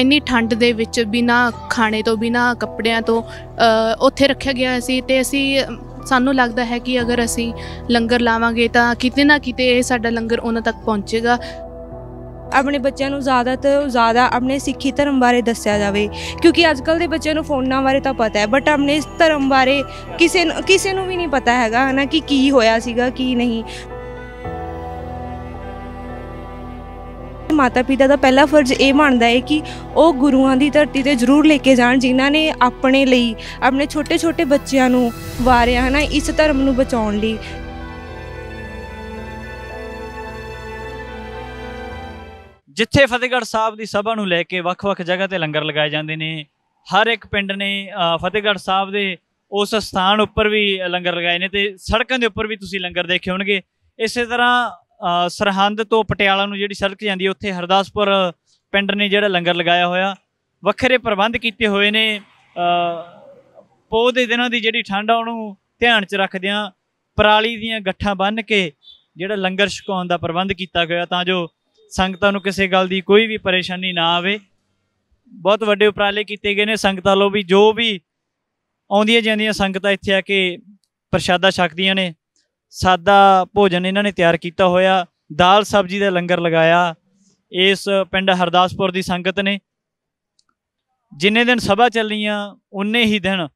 ਇੰਨੀ ਠੰਡ ਦੇ ਵਿੱਚ ਬਿਨਾ ਖਾਣੇ ਤੋਂ ਬਿਨਾ ਕੱਪੜਿਆਂ ਤੋਂ ਉੱਥੇ ਰੱਖਿਆ ਗਿਆ ਸੀ ਤੇ ਅਸੀਂ ਸਾਨੂੰ ਲੱਗਦਾ ਹੈ ਕਿ ਅਗਰ ਅਸੀਂ ਲੰਗਰ ਲਾਵਾਂਗੇ ਤਾਂ ਕਿਤੇ ਨਾ ਕਿਤੇ ਇਹ ਸਾਡਾ ਲੰਗਰ ਉਹਨਾਂ ਤੱਕ ਪਹੁੰਚੇਗਾ ਆਪਣੇ ਬੱਚਿਆਂ ਨੂੰ ਜ਼ਿਆਦਾ ਤੋਂ ਜ਼ਿਆਦਾ ਆਪਣੇ ਸਿੱਖੀ ਧਰਮ ਬਾਰੇ ਦੱਸਿਆ ਜਾਵੇ ਕਿਉਂਕਿ ਅੱਜ ਕੱਲ ਦੇ ਬੱਚਿਆਂ ਨੂੰ ਫੋਨਾਂ ਬਾਰੇ ਤਾਂ ਪਤਾ ਹੈ ਬਟ ਆਪਣੇ ਧਰਮ ਬਾਰੇ ਕਿਸੇ ਕਿਸੇ ਨੂੰ ਵੀ ਨਹੀਂ ਪਤਾ ਹੈਗਾ ਹਨਾ ਕਿ ਕੀ ਹੋਇਆ ਸੀਗਾ ਕੀ ਨਹੀਂ ਮਾਤਾ ਪਿਤਾ ਦਾ ਪਹਿਲਾ ਫਰਜ਼ ਇਹ ਬਣਦਾ ਹੈ ਕਿ ਉਹ ਗੁਰੂਆਂ ਦੀ ਧਰਤੀ ਤੇ ਜ਼ਰੂਰ ਲੈ ਕੇ ਜਾਣ ਜਿਨ੍ਹਾਂ ਨੇ ਆਪਣੇ ਲਈ ਆਪਣੇ ਛੋਟੇ-ਛੋਟੇ ਬੱਚਿਆਂ ਨੂੰ ਵਾਰਿਆ ਹਨਾ ਇਸ ਧਰਮ ਨੂੰ ਬਚਾਉਣ ਲਈ ਜਿੱਥੇ ਫਤਿਹਗੜ੍ਹ ਸਾਹਿਬ ਦੀ ਸਭਾ ਨੂੰ ਲੈ ਕੇ ਵੱਖ-ਵੱਖ ਜਗ੍ਹਾ ਤੇ ਲੰਗਰ ਲਗਾਏ ਜਾਂਦੇ ਨੇ ਹਰ ਇੱਕ ਪਿੰਡ ਨੇ ਫਤਿਹਗੜ੍ਹ ਸਾਹਿਬ ਦੇ ਉਸ ਸਥਾਨ ਉੱਪਰ ਵੀ ਲੰਗਰ ਲਗਾਏ ਨੇ ਤੇ ਸੜਕਾਂ ਦੇ ਉੱਪਰ ਵੀ ਤੁਸੀਂ ਲੰਗਰ ਦੇਖੇ ਹੋਣਗੇ ਇਸੇ ਤਰ੍ਹਾਂ ਸਰਹੰਦ ਤੋਂ ਪਟਿਆਲਾ ਨੂੰ ਜਿਹੜੀ ਸੜਕ ਜਾਂਦੀ ਹੈ ਉੱਥੇ ਹਰਦਾਸਪੁਰ ਪਿੰਡ ਨੇ ਜਿਹੜਾ ਲੰਗਰ ਲਗਾਇਆ ਹੋਇਆ ਵੱਖਰੇ ਪ੍ਰਬੰਧ ਕੀਤੇ ਹੋਏ ਨੇ ਪੋਹ ਦੇ ਦਿਨਾਂ ਦੀ ਜਿਹੜੀ ਠੰਡ ਆ ਉਹਨੂੰ ਧਿਆਨ 'ਚ ਰੱਖਦਿਆਂ ਪਰਾਲੀ ਦੀਆਂ ਗੱਠਾਂ ਬੰਨ ਕੇ ਜਿਹੜਾ ਲੰਗਰ ਛਕਾਉਣ ਦਾ ਪ੍ਰਬੰਧ ਕੀਤਾ ਗਿਆ ਤਾਂ ਜੋ ਸੰਗਤਾਂ ਨੂੰ ਕਿਸੇ ਗੱਲ ਦੀ ਕੋਈ ਵੀ ਪਰੇਸ਼ਾਨੀ ਨਾ ਆਵੇ ਬਹੁਤ ਵੱਡੇ ਉਪਰਾਲੇ ਕੀਤੇ ਗਏ ਨੇ ਸੰਗਤਾਂ ਲੋ ਵੀ ਜੋ ਵੀ ਆਉਂਦੀਆਂ ਜਾਂਦੀਆਂ ਸੰਗਤਾਂ ਇੱਥੇ ਆ ਕੇ ਪ੍ਰਸ਼ਾਦਾ ਛਕਦੀਆਂ ਨੇ ਸਾਦਾ ਭੋਜਨ ਇਹਨਾਂ ਨੇ ਤਿਆਰ ਕੀਤਾ ਹੋਇਆ ਦਾਲ ਸਬਜ਼ੀ ਦਾ ਲੰਗਰ ਲਗਾਇਆ ਇਸ ਪਿੰਡ ਹਰਦਾਸਪੁਰ ਦੀ ਸੰਗਤ ਨੇ ਜਿੰਨੇ ਦਿਨ ਸਭਾ ਚੱਲੀ ਆ ਉਨੇ ਹੀ ਦਿਨ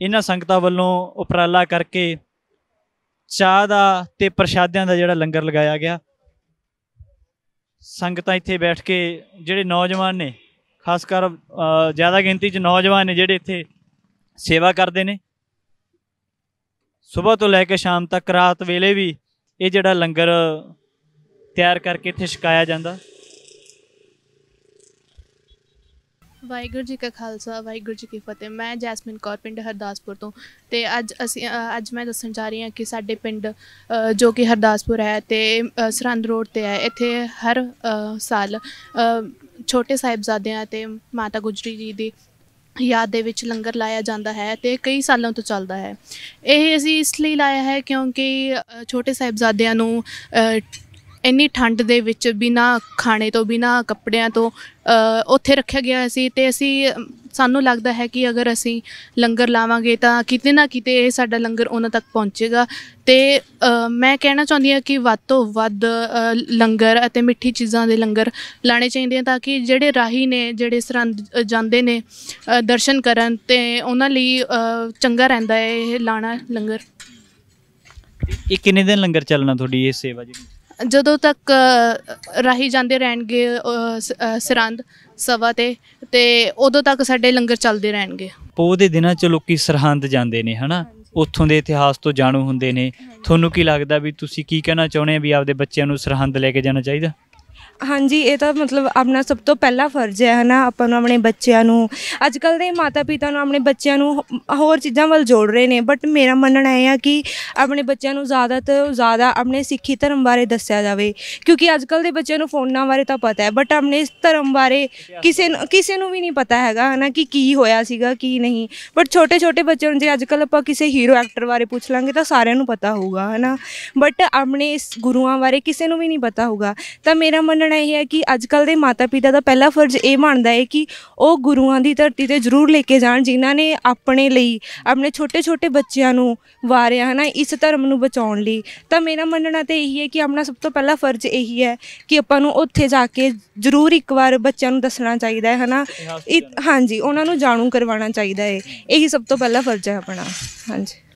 ਇਹਨਾਂ ਸੰਗਤਾਂ ਵੱਲੋਂ ਉਪਰਾਲਾ ਕਰਕੇ ਚਾਹ ਦਾ ਤੇ ਪ੍ਰਸ਼ਾਦਿਆਂ ਦਾ ਜਿਹੜਾ ਲੰਗਰ ਲਗਾਇਆ ਗਿਆ ਸੰਗਤਾਂ ਇੱਥੇ ਬੈਠ ਕੇ ਜਿਹੜੇ ਨੌਜਵਾਨ ਨੇ ਖਾਸ ਕਰ ਜ਼ਿਆਦਾ ਗਿਣਤੀ 'ਚ ਨੌਜਵਾਨ ਨੇ ਜਿਹੜੇ ਇੱਥੇ ਸੇਵਾ ਕਰਦੇ ਨੇ ਸਵੇਰ ਤੋਂ ਲੈ ਕੇ ਸ਼ਾਮ ਤੱਕ ਰਾਤ ਵੇਲੇ ਵੀ ਇਹ ਜਿਹੜਾ ਲੰਗਰ ਤਿਆਰ ਕਰਕੇ ਇੱਥੇ ਛਕਾਇਆ ਜਾਂਦਾ ਵਾਹਿਗੁਰੂ ਜੀ ਕਾ ਖਾਲਸਾ ਵਾਹਿਗੁਰੂ ਜੀ ਕੀ ਫਤਿਹ ਮੈਂ ਜੈਸਮਿਨ ਕੌਰ ਪਿੰਡ ਹਰਦਾਸਪੁਰ ਤੋਂ ਤੇ ਅੱਜ ਅਸੀਂ ਅੱਜ ਮੈਂ ਦੱਸਣ ਜਾ ਰਹੀ ਹਾਂ ਕਿ ਸਾਡੇ ਪਿੰਡ ਜੋ ਕਿ ਹਰਦਾਸਪੁਰ ਹੈ ਤੇ ਸਰੰਦ ਰੋਡ ਤੇ ਹੈ ਇੱਥੇ ਹਰ ਸਾਲ ਛੋਟੇ ਸਾਹਿਬਜ਼ਾਦਿਆਂ ਤੇ ਮਾਤਾ ਗੁਜਰੀ ਜੀ ਦੀ ਯਾਦ ਦੇ ਵਿੱਚ ਲੰਗਰ ਲਾਇਆ ਜਾਂਦਾ ਹੈ ਤੇ ਕਈ ਸਾਲਾਂ ਤੋਂ ਚੱਲਦਾ ਹੈ ਇਹ ਅਸੀਂ ਇਸ ਲਈ ਲਾਇਆ ਹੈ ਕਿਉਂਕਿ ਛੋਟੇ ਸਾਹਿਬਜ਼ਾਦਿਆਂ ਨੂੰ ਇੰਨੀ ਠੰਡ ਦੇ ਵਿੱਚ ਬਿਨਾ ਖਾਣੇ ਤੋਂ ਬਿਨਾ ਕੱਪੜਿਆਂ ਤੋਂ ਉੱਥੇ ਰੱਖਿਆ ਗਿਆ ਸੀ ਤੇ ਅਸੀਂ ਸਾਨੂੰ ਲੱਗਦਾ ਹੈ ਕਿ ਅਗਰ ਅਸੀਂ ਲੰਗਰ ਲਾਵਾਂਗੇ ਤਾਂ ਕਿਤੇ ਨਾ ਕਿਤੇ ਇਹ ਸਾਡਾ ਲੰਗਰ ਉਹਨਾਂ ਤੱਕ ਪਹੁੰਚੇਗਾ ਤੇ ਮੈਂ ਕਹਿਣਾ ਚਾਹੁੰਦੀ ਹਾਂ ਕਿ ਵੱਧ ਤੋਂ ਵੱਧ ਲੰਗਰ ਅਤੇ ਮਿੱਠੀ ਚੀਜ਼ਾਂ ਦੇ ਲੰਗਰ ਲਾਣੇ ਚਾਹੀਦੇ ਆ ਤਾਂ ਕਿ ਜਿਹੜੇ ਰਾਹੀ ਨੇ ਜਿਹੜੇ ਸਰੰਦ ਜਾਂਦੇ ਨੇ ਦਰਸ਼ਨ ਕਰਨ ਤੇ ਉਹਨਾਂ ਲਈ ਚੰਗਾ ਰਹਿੰਦਾ ਹੈ ਇਹ ਲਾਣਾ ਲੰਗਰ ਇਹ ਕਿੰਨੇ ਦਿਨ ਲੰਗਰ ਚੱਲਣਾ ਤੁਹਾਡੀ ਇਹ ਸੇਵਾ ਜੀ ਜਦੋਂ ਤੱਕ ਰਾਹੀ ਜਾਂਦੇ ਰਹਿਣਗੇ ਸਰੰਦ ਸਵਾ ਤੇ ਤੇ ਉਦੋਂ ਤੱਕ ਸਾਡੇ ਲੰਗਰ ਚੱਲਦੇ ਰਹਿਣਗੇ ਪੋਹ ਦੇ ਦਿਨਾਂ 'ਚ ਲੋਕੀ ਸਰਹੰਦ ਜਾਂਦੇ ਨੇ ਹਨਾ ਉੱਥੋਂ ਦੇ ਇਤਿਹਾਸ ਤੋਂ ਜਾਣੂ ਹੁੰਦੇ ਨੇ ਤੁਹਾਨੂੰ ਕੀ ਲੱਗਦਾ ਵੀ ਤੁਸੀਂ ਕੀ ਕਹਿਣਾ ਚਾਹੁੰਦੇ ਆ ਵੀ ਆਪਦੇ ਬੱਚਿਆਂ ਨੂੰ ਸਰਹੰਦ ਲੈ ਕੇ ਜਾਣਾ ਚਾਹੀਦਾ ਹਾਂਜੀ ਇਹ ਤਾਂ ਮਤਲਬ ਆਪਣਾ ਸਭ ਤੋਂ ਪਹਿਲਾ ਫਰਜ਼ ਹੈ ਹਨਾ ਆਪਾਂ ਨੂੰ ਆਪਣੇ ਬੱਚਿਆਂ ਨੂੰ ਅੱਜ ਕੱਲ ਦੇ ਮਾਤਾ ਪਿਤਾ ਨੂੰ ਆਪਣੇ ਬੱਚਿਆਂ ਨੂੰ ਹੋਰ ਚੀਜ਼ਾਂ ਵੱਲ ਜੋੜ ਰਹੇ ਨੇ ਬਟ ਮੇਰਾ ਮੰਨਣਾ ਇਹ ਆ ਕਿ ਆਪਣੇ ਬੱਚਿਆਂ ਨੂੰ ਜ਼ਿਆਦਾ ਤੋਂ ਜ਼ਿਆਦਾ ਆਪਣੇ ਸਿੱਖੀ ਧਰਮ ਬਾਰੇ ਦੱਸਿਆ ਜਾਵੇ ਕਿਉਂਕਿ ਅੱਜ ਕੱਲ ਦੇ ਬੱਚਿਆਂ ਨੂੰ ਫੋਨਾਂ ਬਾਰੇ ਤਾਂ ਪਤਾ ਹੈ ਬਟ ਆਪਣੇ ਇਸ ਧਰਮ ਬਾਰੇ ਕਿਸੇ ਕਿਸੇ ਨੂੰ ਵੀ ਨਹੀਂ ਪਤਾ ਹੈਗਾ ਹਨਾ ਕਿ ਕੀ ਹੋਇਆ ਸੀਗਾ ਕੀ ਨਹੀਂ ਬਟ ਛੋਟੇ ਛੋਟੇ ਬੱਚਿਆਂ ਨੂੰ ਜੇ ਅੱਜ ਕੱਲ ਆਪਾਂ ਕਿਸੇ ਹੀਰੋ ਐਕਟਰ ਬਾਰੇ ਪੁੱਛ ਲਾਂਗੇ ਤਾਂ ਸਾਰਿਆਂ ਨੂੰ ਪਤਾ ਹੋਊਗਾ ਹਨਾ ਬਟ ਆਪਣੇ ਇਸ ਗੁਰੂਆਂ ਬਾਰੇ ਕਿਸੇ ਨੂੰ ਵੀ ਨਹੀਂ ਪਤਾ ਹੋਊਗਾ ਤਾਂ ਮੇਰਾ ਮੰਨਣਾ ਕਹਿਣਾ ਇਹ ਹੈ ਕਿ ਅੱਜ ਕੱਲ ਦੇ ਮਾਤਾ-ਪਿਤਾ ਦਾ ਪਹਿਲਾ ਫਰਜ਼ ਇਹ ਬਣਦਾ ਹੈ ਕਿ ਉਹ ਗੁਰੂਆਂ ਦੀ ਧਰਤੀ ਤੇ ਜ਼ਰੂਰ ਲੈ ਕੇ ਜਾਣ ਜਿਨ੍ਹਾਂ ਨੇ ਆਪਣੇ ਲਈ ਆਪਣੇ ਛੋਟੇ-ਛੋਟੇ ਬੱਚਿਆਂ ਨੂੰ ਵਾਰਿਆ ਹਨਾ ਇਸ ਧਰਮ ਨੂੰ ਬਚਾਉਣ ਲਈ ਤਾਂ ਮੇਰਾ ਮੰਨਣਾ ਤੇ ਇਹੀ ਹੈ ਕਿ ਆਪਣਾ ਸਭ ਤੋਂ ਪਹਿਲਾ ਫਰਜ਼ ਇਹੀ ਹੈ ਕਿ ਆਪਾਂ ਨੂੰ ਉੱਥੇ ਜਾ ਕੇ ਜ਼ਰੂਰ ਇੱਕ ਵਾਰ ਬੱਚਿਆਂ ਨੂੰ ਦੱਸਣਾ ਚਾਹੀਦਾ ਹੈ ਹਨਾ ਹਾਂਜੀ ਉਹਨਾਂ ਨੂੰ ਜਾਣੂ ਕਰਵਾਉਣਾ ਚਾਹੀਦਾ ਹੈ ਇਹੀ ਸਭ ਤੋਂ ਪਹਿਲਾ ਫਰਜ਼ ਹੈ ਆਪਣਾ ਹਾਂਜੀ